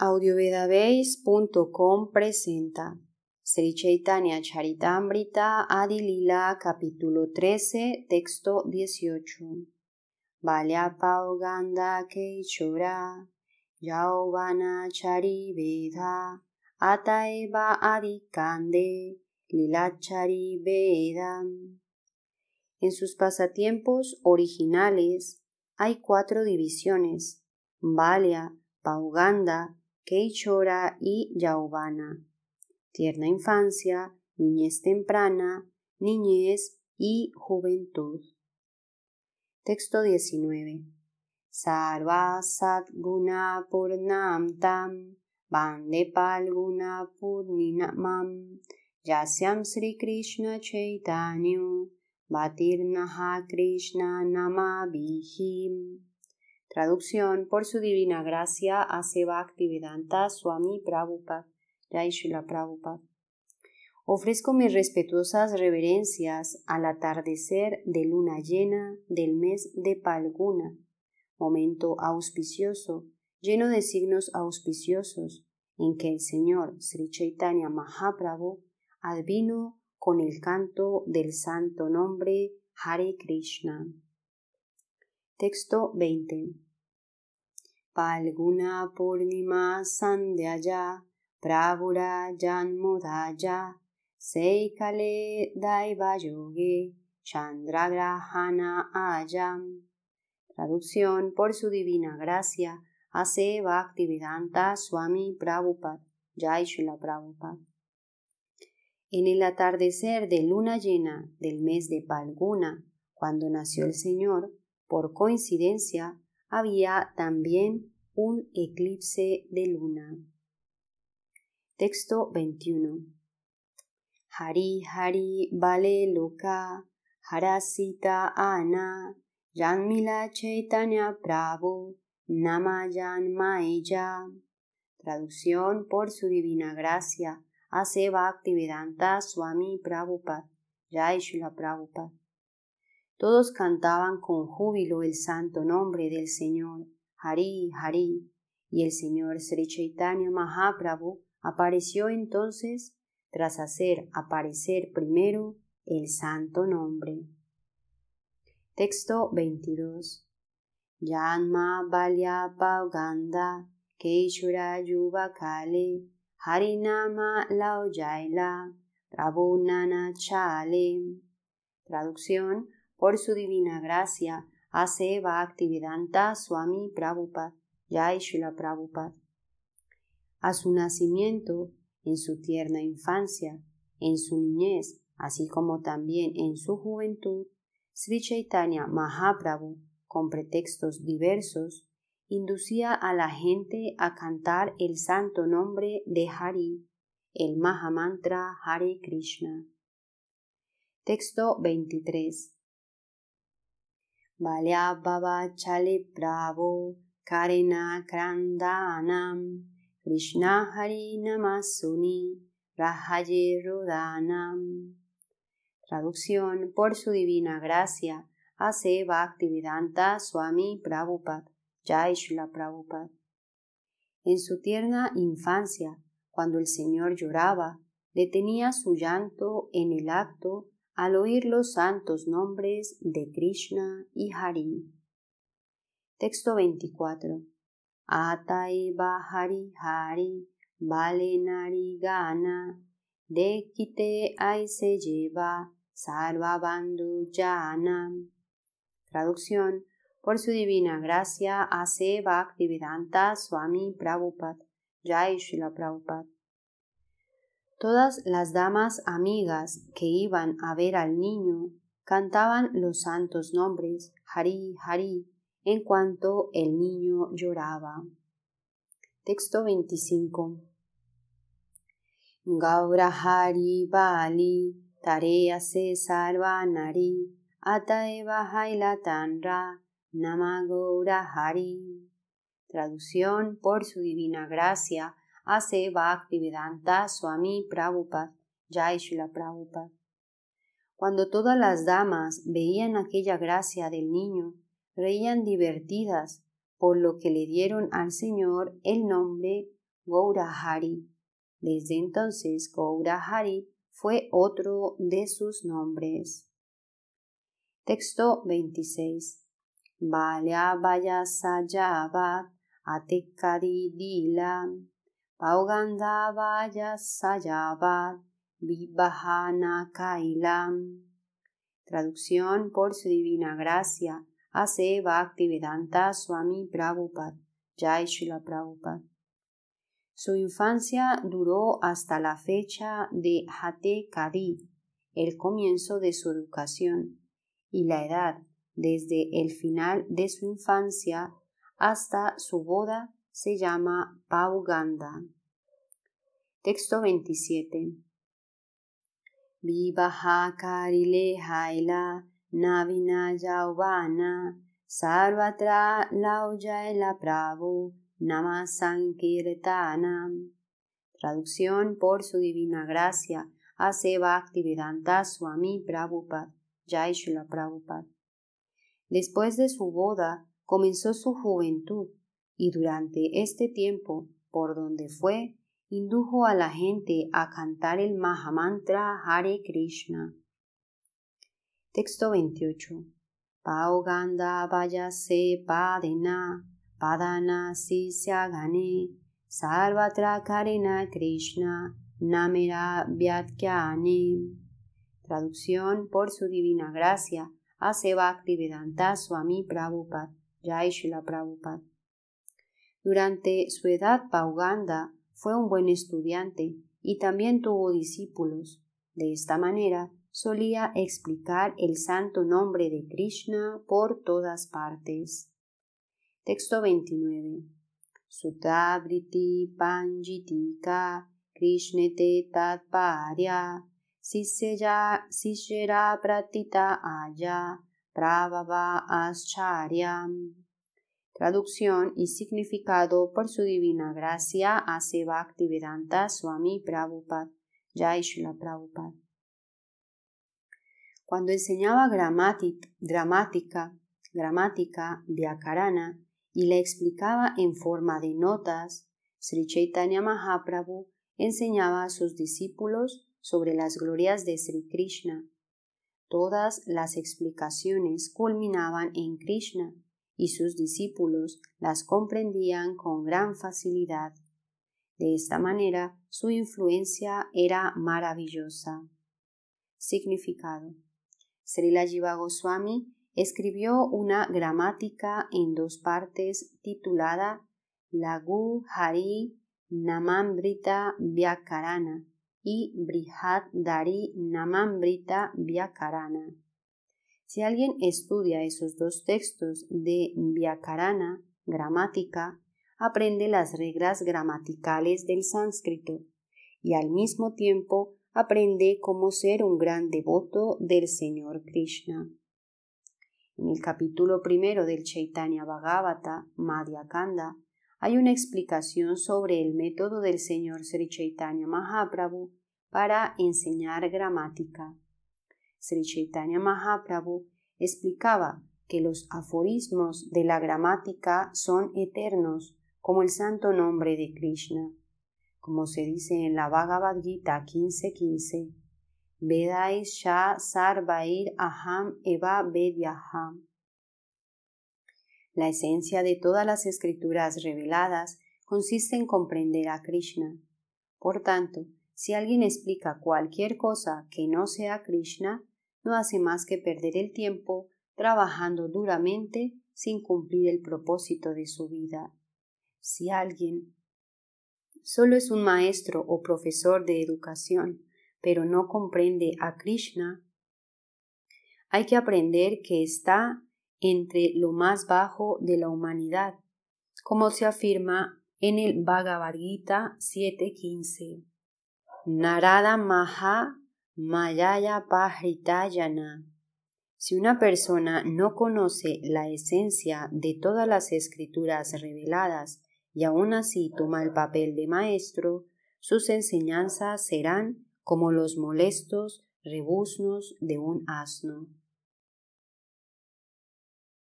audiovedabase.com presenta Sri Chaitanya Charitamrita Adilila capítulo 13 texto 18 pauganda Ganda chora Yauvana Chari Veda Ataeva Adikande Lilachari Vedam En sus pasatiempos originales hay cuatro divisiones Valya, Pauganda, Keichora y Yauvana, tierna infancia, niñez temprana, niñez y juventud. Texto 19. Sarvasat guna purnam tam, Guna Pur purninamam, yasyam Sri Krishna Chaitanyu, batirnaha Krishna namabhihim. Traducción por su divina gracia a Seva Swami Prabhupada, Yaishila Prabhupada. Ofrezco mis respetuosas reverencias al atardecer de luna llena del mes de Palguna, momento auspicioso, lleno de signos auspiciosos, en que el Señor Sri Chaitanya Mahaprabhu advino con el canto del santo nombre Hare Krishna. Texto 20. Palguna Purnima Sandhyaya Pravura Modaya Seikale Daiva Yogi Chandragrahana Ayam. Traducción por su divina gracia Ase Bhaktivedanta Swami Prabhupada Jai Prabhupada. En el atardecer de luna llena del mes de Palguna, cuando nació el Señor, por coincidencia, había también un eclipse de luna. Texto 21. Hari Hari Vale Loka Harasita Ana Janmila Chaitanya Prabhu Namayan Maella. Traducción por su divina gracia. Aseva Bhaktivedanta Swami Prabhupada. Jai Shila Prabhupada. Todos cantaban con júbilo el santo nombre del Señor, Hari, Hari, y el Señor Sri Chaitanya Mahaprabhu apareció entonces tras hacer aparecer primero el santo nombre. Texto 22. Yanma Balya Pauganda Keishura Yuva Kale Harinama Laoyaila Prabhu Chale. Traducción por su divina gracia, hace actividad Activedanta Swami Prabhupada, Jai Shila Prabhupada. A su nacimiento, en su tierna infancia, en su niñez, así como también en su juventud, Sri Chaitanya Mahaprabhu, con pretextos diversos, inducía a la gente a cantar el santo nombre de Hari, el Mahamantra Hare Krishna. Texto 23 baba Chale Bravo Karena Krandanam Krishna Hari Namasuni da Rodanam. Traducción por su divina gracia hace Bhaktivedanta Swami Prabhupada, Yaishla Prabhupada. En su tierna infancia, cuando el Señor lloraba, detenía su llanto en el acto al oír los santos nombres de Krishna y Hari. Texto 24. Ataiva Hari Hari Nari Gana Dekite Aise Lleva Sarvabandhu Janam. Traducción. Por su divina gracia hace Bhaktivedanta Swami Prabhupada. Jai Shila Prabhupada. Todas las damas amigas que iban a ver al niño cantaban los santos nombres, Hari, Hari, en cuanto el niño lloraba. Texto 25. Gaura Hari Bali, Tarea Ataeva Hailatanra, Namagaura Hari. Traducción por su divina gracia hace Swami Prabhupada, la Prabhupada. Cuando todas las damas veían aquella gracia del niño, reían divertidas, por lo que le dieron al Señor el nombre Gourahari. Desde entonces Gourahari fue otro de sus nombres. Texto 26. vaya Paugandavaya Sayabad Vibhahana Kailam. Traducción por su divina gracia. Hace Bhaktivedanta Swami Prabhupada. Jai Prabhupada. Su infancia duró hasta la fecha de Hate Kadi, el comienzo de su educación, y la edad, desde el final de su infancia hasta su boda se llama Pauganda. Texto 27. Viva Karile Haila Navina Yauvana Sarvatra pravu pravo namasankirtana. Traducción por su divina gracia. Hace Bhaktivedanta Swami Prabhupada, Jaishula Prabhupada. Después de su boda comenzó su juventud y durante este tiempo, por donde fue, indujo a la gente a cantar el Mahamantra Hare Krishna. Texto 28. Pao Ganda Vaya Se Padena Padana Sisyagane Sarvatra Karena Krishna Namera Vyatkyane. Traducción por su divina gracia hace Bhakti Vedanta Swami Prabhupada Jai Shila Prabhupada durante su edad Pauganda fue un buen estudiante y también tuvo discípulos. De esta manera solía explicar el santo nombre de Krishna por todas partes. Texto 29. Sutabriti Panjitika Krishnete Tatparya Sishera Pratita Aya Pravava Ascharyam traducción y significado por su divina gracia a Seva Swami Prabhupada, Yaishla Prabhupada. Cuando enseñaba gramática, gramática, de y la explicaba en forma de notas, Sri Chaitanya Mahaprabhu enseñaba a sus discípulos sobre las glorias de Sri Krishna. Todas las explicaciones culminaban en Krishna, y sus discípulos las comprendían con gran facilidad. De esta manera su influencia era maravillosa. Significado. Srila Jiva Goswami escribió una gramática en dos partes titulada Lagu Hari Namambrita Vyakarana y Brihad Dari Namambrita Vyakarana si alguien estudia esos dos textos de Vyakarana, gramática, aprende las reglas gramaticales del sánscrito y al mismo tiempo aprende cómo ser un gran devoto del Señor Krishna. En el capítulo primero del Chaitanya Bhagavata, Madhya hay una explicación sobre el método del señor Sri Chaitanya Mahaprabhu para enseñar gramática. Sri Chaitanya Mahaprabhu explicaba que los aforismos de la gramática son eternos, como el santo nombre de Krishna. Como se dice en la Bhagavad Gita 15.15, Sarvair Aham Eva Vedyaham. La esencia de todas las escrituras reveladas consiste en comprender a Krishna. Por tanto, si alguien explica cualquier cosa que no sea Krishna, hace más que perder el tiempo trabajando duramente sin cumplir el propósito de su vida. Si alguien solo es un maestro o profesor de educación, pero no comprende a Krishna, hay que aprender que está entre lo más bajo de la humanidad, como se afirma en el Bhagavad Gita 7.15. Narada Maha Mayaya Si una persona no conoce la esencia de todas las escrituras reveladas y aun así toma el papel de maestro, sus enseñanzas serán como los molestos rebuznos de un asno.